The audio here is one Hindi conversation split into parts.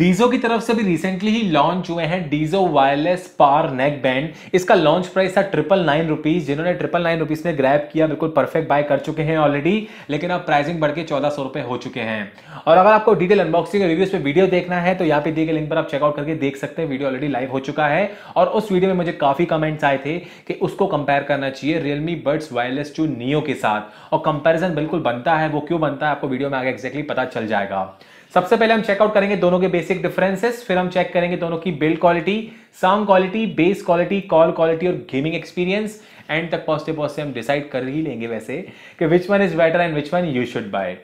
डीजो की तरफ से भी रिसेंटली ही लॉन्च हुए हैं डीजो वायरलेस पार नेक बैंड इसका लॉन्च प्राइस था ट्रिपल नाइन रुपीज जिन्होंने ट्रिपल नाइन रुपीज में ग्रैप किया बिल्कुल परफेक्ट बाय कर चुके हैं ऑलरेडी लेकिन अब प्राइसिंग बढ़ के चौदह सौ रुपए हो चुके हैं और अगर आपको डिटेल अनबॉक्सिंग रिव्यूज पे वीडियो देखना है तो यहाँ पे दिए गए लिंक पर आप चेकआउट करके देख सकते हैं वीडियो ऑलरेडी लाइव हो चुका है और उस वीडियो में मुझे काफी कमेंट्स आए थे कि उसको कंपेयर करना चाहिए Realme Buds wireless two Neo के साथ और कंपेरिजन बिल्कुल बनता है वो क्यों बनता है आपको वीडियो में आगे एक्जैक्टली पता चल जाएगा सबसे पहले हम चेकआउट करेंगे दोनों के बेसिक डिफरेंसेस फिर हम चेक करेंगे दोनों की build quality sound quality bass quality call quality और गेमिंग एक्सपीरियंस एंड तक पॉजिटिव पॉजिटिव हम डिसाइड कर ही लेंगे वैसे कि which one is better and which one you should buy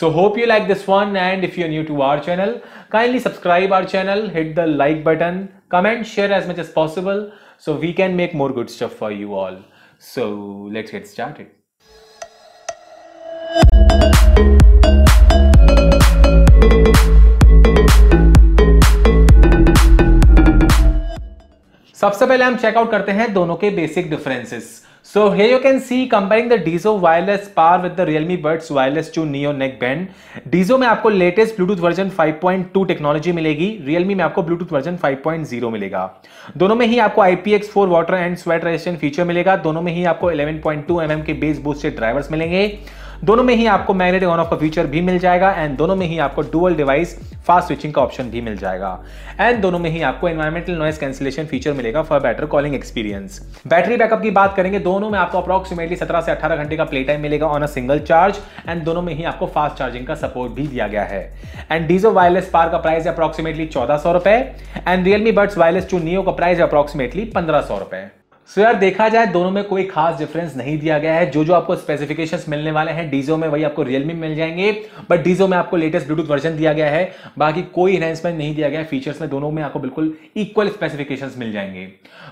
so hope you like this one and if you new to our channel kindly subscribe our channel hit the like button comment share as much as possible we can make more good stuff for you all so let's let's start it सबसे पहले हम चेकआउट करते हैं दोनों के basic differences so hey you can see comparing the Dizo wireless power with the Realme Buds wireless two Neo neck neckband Dizo में आपको लेटेस्ट ब्लूटूथ वर्जन 5.2 टेक्नोलॉजी मिलेगी रियलमी में आपको ब्लूटूथ वर्जन 5.0 मिलेगा दोनों में ही आपको IPX four water and sweat resistant feature मिलेगा दोनों में ही आपको इलेवन पॉइंट टू एम के बेस बूस्टेड ड्राइवर्स मिलेंगे दोनों में ही आपको मैग्नेटिक ऑन ऑफ का फीचर भी मिल जाएगा एंड दोनों में ही आपको डुअल डिवाइस फास्ट स्विचिंग का ऑप्शन भी मिल जाएगा एंड दोनों में ही आपको एनवायरमेंटल नॉइस कैंसिलेशन फीचर मिलेगा for better calling experience battery backup की बात करेंगे दोनों में आपको अप्रॉक्सीमेटली सत्रह से अठारह घंटे का प्ले टाइम मिलेगा on a single charge and दोनों में ही आपको फास्ट चार्जिंग का सपोर्ट भी दिया गया है एंड डीजो वायरलेस पार का प्राइस अप्रोक्सीमेटली अप्रॉक्सीमेटली चौदह सौ रुपए and Realme Buds wireless two Neo का प्राइस है अप्रॉक्सीमेटली पंद्रह सौ रुपए सो so यार देखा जाए दोनों में कोई खास डिफरेंस नहीं दिया गया है जो जो आपको स्पेसिफिकेशंस मिलने वाले हैं डीजो में वही आपको रियलमी में मिल जाएंगे बट डीजो में आपको लेटेस्ट ब्लूटूथ वर्जन दिया गया है बाकी कोई इनहेंसमेंट नहीं दिया गया है फीचर्स में दोनों में आपको बिल्कुल इक्वल स्पेसिफिकेशन मिल जाएंगे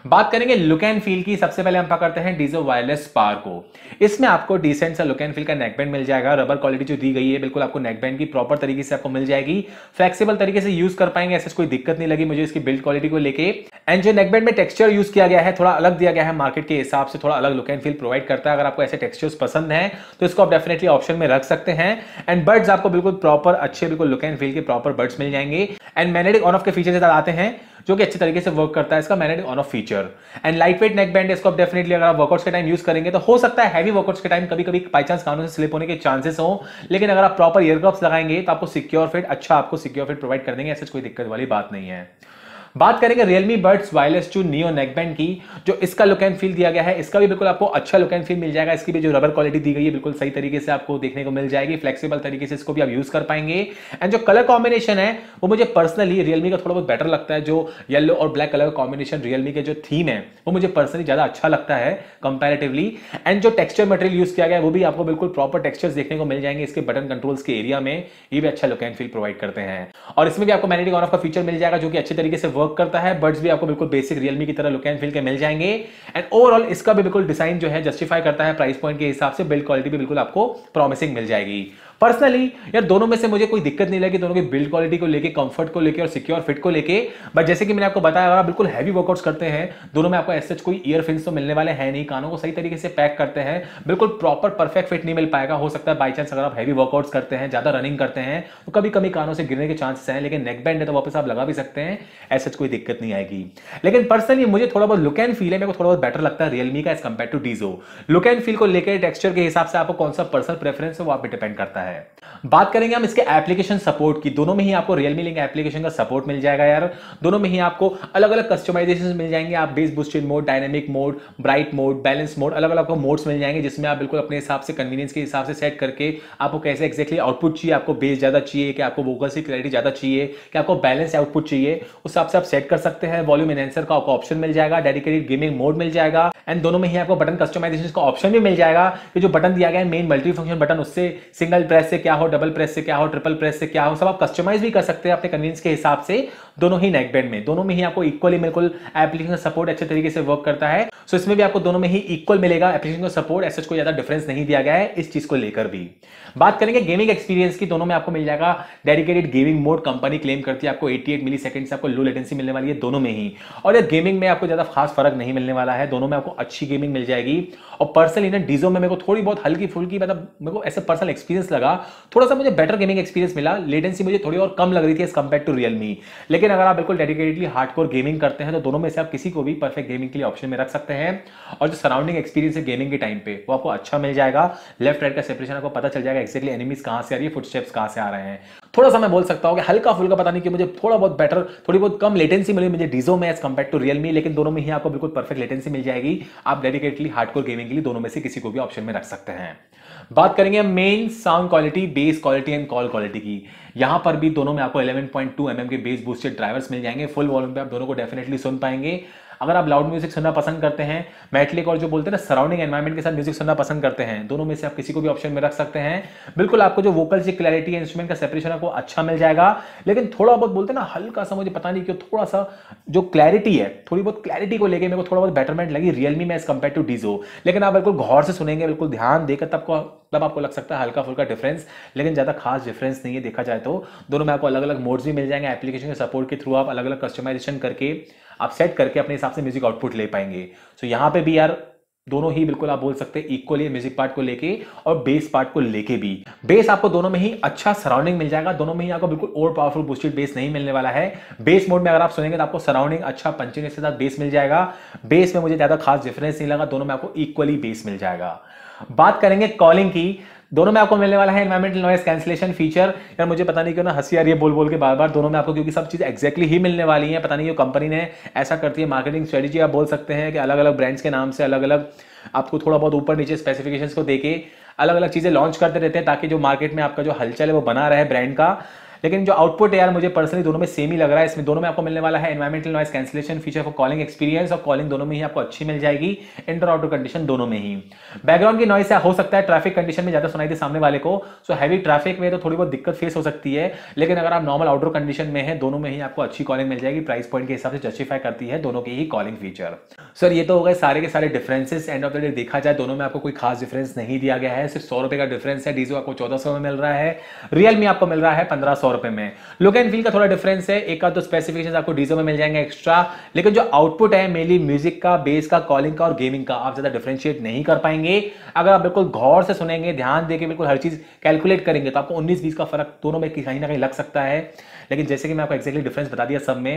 बात करेंगे लुक एंड फील की सबसे पहले हम पकड़ते हैं डीजो वायरलेस पार को इसमें आपको डिसेंट सा लुक एंड फील का नेकबैंड मिल जाएगा रबर क्वालिटी जो दी गई है बिल्कुल आपको नेकबैंड की प्रॉपर तरीके से आपको मिल जाएगी फ्लेक्सिबल तरीके से यूज कर पाएंगे ऐसे कोई दिक्कत नहीं लगी मुझे इसकी बिल्ड क्वालिटी को लेकर एंड जो नेकबैंड में टेक्सचर यूज किया गया है थोड़ा अलग दिया दिया गया है मार्केट के हिसाब से थोड़ा अलग लुक एंड फील प्रोवाइड करता है अगर आपको ऐसे टेक्सचर्स पसंद हैं तो इसको आप डेफिनेटली ऑप्शन में रख सकते हैं एंड बर्ड्स आपको बिल्कुल प्रॉपर अच्छे बिल्कुल लुक एंड फील के प्रॉपर बर्ड्स मिल जाएंगे एंड मैनेटिक ऑन ऑफ के फीचर ज्यादा आते हैं जो कि अच्छे तरीके से वर्क करता है इसका magnetic on off feature and light weight neck band इसको आप डेफिनेटली अगर आप वर्कआउट्स के टाइम यूज करेंगे तो हो सकता है हैवी वर्कआउट्स के टाइम कभी कभी बाई चांस कानों से स्लिप होने के चांसेस हो लेकिन अगर आप प्रॉपर ईयरकप्स लगाएंगे तो आपको सिक्योर फिट अच्छा आपको सिक्योर फिट प्रोवाइड कर देंगे ऐसे कोई दिक्कत वाली बात नहीं है बात करेंगे Realme Buds wireless two Neo neckband की जो इसका लुक एंड फील दिया गया है इसका भी बिल्कुल आपको अच्छा लुक एंड फील मिल जाएगा इसकी भी जो रबर क्वालिटी दी गई है बिल्कुल सही तरीके से आपको देखने को मिल जाएगी फ्लेक्सिबल तरीके से इसको भी आप यूज कर पाएंगे एंड जो कलर कॉम्बिनेशन है वो मुझे पर्सनली रियलमी का थोड़ा बहुत बेटर लगता है जो येलो और ब्लैक कलर कॉम्बिनेशन रियलमी के जो थीम है वो मुझे पर्सनली ज्यादा अच्छा लगता है कंपेरेटिवली एंड जो टेक्सचर मटेरियल यूज किया गया है वो भी आपको बिल्कुल प्रॉपर टेक्सचर्स देखने को मिल जाएंगे इसके बटन कंट्रोल्स के एरिया में ये भी अच्छा लुक एंड फील प्रोवाइड करते हैं और इसमें भी आपको मैनेटिक ऑन ऑफ का फीचर मिल जाएगा जो कि अच्छे तरीके से वर्क करता है बर्ड्स भी आपको बिल्कुल बेसिक रियलमी की तरह लुक एंड फील के मिल जाएंगे एंड ओवरऑल इसका भी बिल्कुल डिजाइन जो है जस्टिफाई करता है प्राइस पॉइंट के हिसाब से बिल्ड क्वालिटी भी बिल्कुल आपको प्रॉमिसिंग मिल जाएगी पर्सनली यार दोनों में से मुझे कोई दिक्कत नहीं लगी दोनों की बिल्ड क्वालिटी को लेकर कंफर्ट को लेकर और सिक्योर फिट को लेके बट जैसे कि मैंने आपको बताया आप बिल्कुल हैवी वर्कआउट्स करते हैं दोनों में आपको ऐसे कोई ईयर तो मिलने वाले हैं नहीं कानों को सही तरीके से पैक करते हैं बिल्कुल प्रॉपर परफेक्ट फिट नहीं मिल पाएगा हो सकता है बाई चांस अगर आप हैवी वर्कआउट्स करते हैं ज्यादा रनिंग करते हैं तो कभी कभी कानों से गिरने के चांसेस हैं लेकिन नेक बैंड है तो वापस आप लगा भी सकते हैं ऐसे कोई दिक्कत नहीं आएगी लेकिन पर्सनली मुझे थोड़ा बहुत लुक एंड फील है मेरे को थोड़ा बहुत बेटर लगता है रियलमी का as compare to Dizo look and feel को लेकर टेक्सचर के हिसाब से आपको कौन सा पर्सनल प्रेफरेंस है वो आप डिपेंड करता है है बात करेंगे हम इसके एप्लीकेशन सपोर्ट की दोनों में ही आपको रियलमी लिंक एप्लीकेशन का सपोर्ट मिल जाएगा यार दोनों में ही आपको अलग अलग कस्टमाइजेशन मिल जाएंगे आप bass boosted mode dynamic mode bright mode balance mode अलग अलग आपको मोड्स मिल जाएंगे जिसमें आप बिल्कुल अपने हिसाब से कन्वीनियंस के हिसाब से सेट करके आपको कैसे एक्जैक्टली आउटपुट चाहिए आपको बेस ज़्यादा चाहिए कि आपको वोकल की क्लैरिटी ज़्यादा चाहिए कि आपको बैलेंस आउटपुट चाहिए उस हिसाब से आप सेट कर सकते हैं वॉल्यूम एनहेंसर का आपको ऑप्शन मिल जाएगा डेडिकेटेड गेमिंग मोड मिल जाएगा एंड दोनों में ही आपको बटन कस्टमाइजेशन का ऑप्शन भी मिल जाएगा कि जो बटन दिया गया है मेन मल्टी फंक्शन बटन उससे सिंगल प्रेस प्रेस से क्या हो डबल प्रेस से क्या हो ट्रिपल प्रेस से क्या हो सब आप कस्टमाइज भी कर सकते हैं अपने कन्वींस के हिसाब से दोनों ही नेकबैंड में दोनों में ही आपको इक्वली बिल्कुल एप्लीकेशन सपोर्ट अच्छे तरीके से वर्क करता है सो इसमें भी आपको दोनों में ही इक्वल मिलेगा एप्लीकेशन का सपोर्ट ऐसा कोई ज्यादा डिफरेंस नहीं दिया गया है इस चीज को लेकर भी बात करेंगे गेमिंग एक्सपीरियंस की दोनों में आपको मिल जाएगा dedicated gaming mode company claim करती है आपको एट मिली सेकंड से आपको लो लेटेंसी मिलने वाली है दोनों में ही और ये गेमिंग में आपको ज्यादा खास फर्क नहीं मिलने वाला है दोनों में आपको अच्छी गेमिंग मिल जाएगी और पर्सनल इन डीजो में मेरे को थोड़ी बहुत हल्की फुल्की मतलब मेरे को ऐसे पर्सनल एक्सपीरियंस लगा थोड़ा सा मुझे बेटर गेमिंग एक्सपीरियंस मिला लेटेंसी मुझे थोड़ी और कम लग रही थी एज कम्पेयर टू रियलमी लेकिन लेकिन अगर आप बिल्कुल डेडिकेटेडली हार्ड कोर गेमिंग करते हैं तो दोनों में से आप किसी को भी परफेक्ट गेमिंग के लिए ऑप्शन में रख सकते हैं और जो सराउंडिंग एक्सपीरियंस है गेमिंग के टाइम पे वो आपको अच्छा मिल जाएगा लेफ्ट राइट का सेपरेशन आपको पता चल जाएगा एक्जैक्टली एनिमीज कहाँ से आ रही है फुटस्टेप्स कहाँ से आ रहे हैं थोड़ा सा मैं बोल सकता हूँ कि हल्का फुल्का पता नहीं कि मुझे थोड़ा बहुत बेटर थोड़ी बहुत कम लेटेंसी मिली मुझे डीजो में एज कम्पेयर टू रियल लेकिन दोनों में ही आपको बिल्कुल परफेक्ट लेटेंसी मिल जाएगी आप डेडिकेटली हार्डकोर गेमिंग के लिए दोनों में से किसी को भी ऑप्शन में रख सकते हैं बात करेंगे main sound quality bass quality and call quality की यहां पर भी दोनों में आपको 11.2 mm के बेस बूस्टेड ड्राइवर्स मिल जाएंगे फुल वॉल्यूम पे आप दोनों को डेफिनेटली सुन पाएंगे अगर आप लाउड म्यूजिक सुनना पसंद करते हैं मेटलिक और जो बोलते हैं ना सराउंडिंग एनवायरमेंट के साथ म्यूजिक सुनना पसंद करते हैं दोनों में से आप किसी को भी ऑप्शन में रख सकते हैं बिल्कुल आपको जो वोकल की क्लैरिटी है इंस्ट्रूमेंट का सेपरेशन आपको अच्छा मिल जाएगा लेकिन थोड़ा बहुत बोलते हैं ना हल्का सा मुझे पता नहीं क्यों थोड़ा सा जो क्लैरिटी है थोड़ी बहुत क्लैरिटी को लेकर मेरे को थोड़ा बहुत बेटरमेंट लगी रियलमी में एज कम्पेयर टू डीजो लेकिन आप बिल्कुल गौर से सुनेंगे बिल्कुल ध्यान देकर तब को तब आपको लग सकता है हल्का फुल्का डिफरेंस लेकिन ज़्यादा खास डिफरेंस नहीं है देखा जाए तो दोनों में आपको अलग अलग मोड्स भी मिल जाएंगे एप्लीकेशन के सपोर्ट के थ्रू आप अलग अलग कस्टमाइजेशन करके आप सेट करके अपने हिसाब से म्यूजिक आउटपुट ले पाएंगे सो so, यहाँ पे भी यार दोनों ही बिल्कुल आप बोल सकते हैं इक्वली म्यूजिक पार्ट को लेके और बेस पार्ट को लेके भी बेस आपको दोनों में ही अच्छा सराउंडिंग मिल जाएगा दोनों में ही आपको बिल्कुल ओवर पावरफुल बूस्टेड बेस नहीं मिलने वाला है बेस मोड में अगर आप सुनेंगे तो आपको सराउंडिंग अच्छा पंचिंग के साथ बेस मिल जाएगा बेस में मुझे ज्यादा खास डिफरेंस नहीं लगा दोनों में आपको इक्वली बेस मिल जाएगा बात करेंगे कॉलिंग की दोनों में आपको मिलने वाला है इन्वायरमेंटल नॉइस कैंसिलेशन फीचर यार मुझे पता नहीं क्यों ना हंसी आ रही है बोल बोल के बार बार दोनों में आपको क्योंकि सब चीज़ एक्जैक्टली ही मिलने वाली है पता नहीं क्यों कंपनी ने ऐसा करती है मार्केटिंग स्ट्रेटेजी आप बोल सकते हैं कि अलग अलग ब्रांड्स के नाम से अलग अलग आपको थोड़ा बहुत ऊपर नीचे स्पेसिफिकेशन को देके अलग अलग चीज़ें लॉन्च करते रहते हैं ताकि जो मार्केट में आपका जो हलचल है वो बना रहे ब्रांड का लेकिन जो आउटपुट है यार मुझे पर्सनली दोनों में सेम ही लग रहा है इसमें दोनों में आपको मिलने वाला है environmental noise cancellation feature for calling experience और कॉलिंग दोनों में ही आपको अच्छी मिल जाएगी इंटर आउटर कंडीशन दोनों में ही बैकग्राउंड की नॉइस हो सकता है ट्रैफिक कंडीशन में ज्यादा सुनाई दे सामने वाले को सो हैवी ट्रैफिक में तो थोड़ी बहुत दिक्कत फेस हो सकती है लेकिन अगर आप नॉर्मल आउटडोर कंडीशन में है दोनों में ही आपको अच्छी कॉलिंग मिल जाएगी प्राइस पॉइंट के हिसाब से जस्टिफाई करती है दोनों की ही कॉलिंग फीचर सर ये तो हो गए सारे के सारे differences end of the day देखा जाए दोनों में आपको कोई खास डिफरेंस नहीं दिया गया है सिर्फ सौ रुपए का डिफरेंस है डीजो आपको चौदह सौ में मिल रहा है रियलमी आपको मिल रहा है पंद्रह सौ सौ रुपए में लुक एंड फील का थोड़ा डिफरेंस है एक का तो स्पेसिफिकेशन आपको डीजो में मिल जाएंगे एक्स्ट्रा लेकिन जो आउटपुट है मेनली म्यूजिक का बेस का कॉलिंग का और गेमिंग का आप ज्यादा डिफ्रेंशिएट नहीं कर पाएंगे अगर आप बिल्कुल गौर से सुनेंगे ध्यान देके बिल्कुल हर चीज कैलकुलेट करेंगे तो आपको उन्नीस बीस का फर्क दोनों में कहीं ना कहीं लग सकता है लेकिन जैसे कि मैं आपको एक्जैक्टली डिफरेंस बता दिया सब में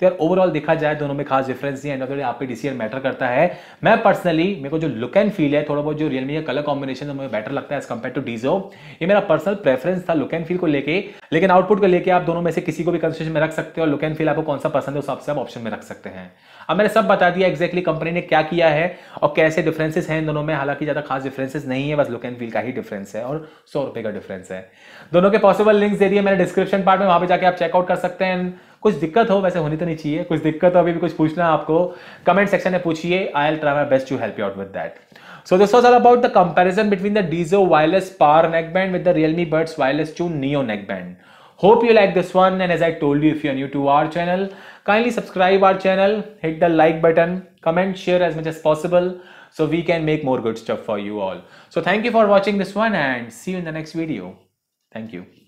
तो यार ओवरऑल देखा जाए दोनों में खास डिफरेंस नहीं है एंड यहाँ डिसीजन मैटर करता है मैं पर्सनली मेरे को जो लुक एंड फील है थोड़ा बहुत जो रियलमी का कलर कॉम्बिनेशन मुझे बेटर लगता है एज कम्पेयर टू डीजो ये मेरा पर्सनल प्रेफरेंस था लुक एंड फील को लेकर लेकिन आउटपुट को लेकर आप दोनों में से किसी को भी कंसेशन में रख सकते हो और लुक एंड फील आपको कौन सा पसंद है उस हिसाब आप ऑप्शन में रख सकते हैं अब मैंने सब बता दिया एक्जैक्टली कंपनी ने क्या किया है और कैसे डिफरेंसेस हैं दोनों में हालांकि ज़्यादा खास डिफरेंसेस नहीं है बस लुक एंड फील का ही डिफरेंस है और सौ रुपए का डिफरेंस है दोनों के पॉसिबल लिंक्स दे दिए मैंने डिस्क्रिप्शन पार्ट में वहां पर जाकर आप चेकआउट कर सकते हैं कुछ दिक्कत हो वैसे होनी तो नहीं चाहिए कुछ दिक्कत हो अभी भी कुछ पूछना आपको कमेंट सेक्शन में पूछिए I'll try my best to help you out with that so this was all about the comparison between the Dizo wireless power neck band with the Realme Buds wireless two Neo neck band hope you like this one and as I told you if you new to our channel kindly subscribe our channel hit the like button comment share as much as possible so we can make more good stuff for you all so thank you for watching this one and see you in the next video thank you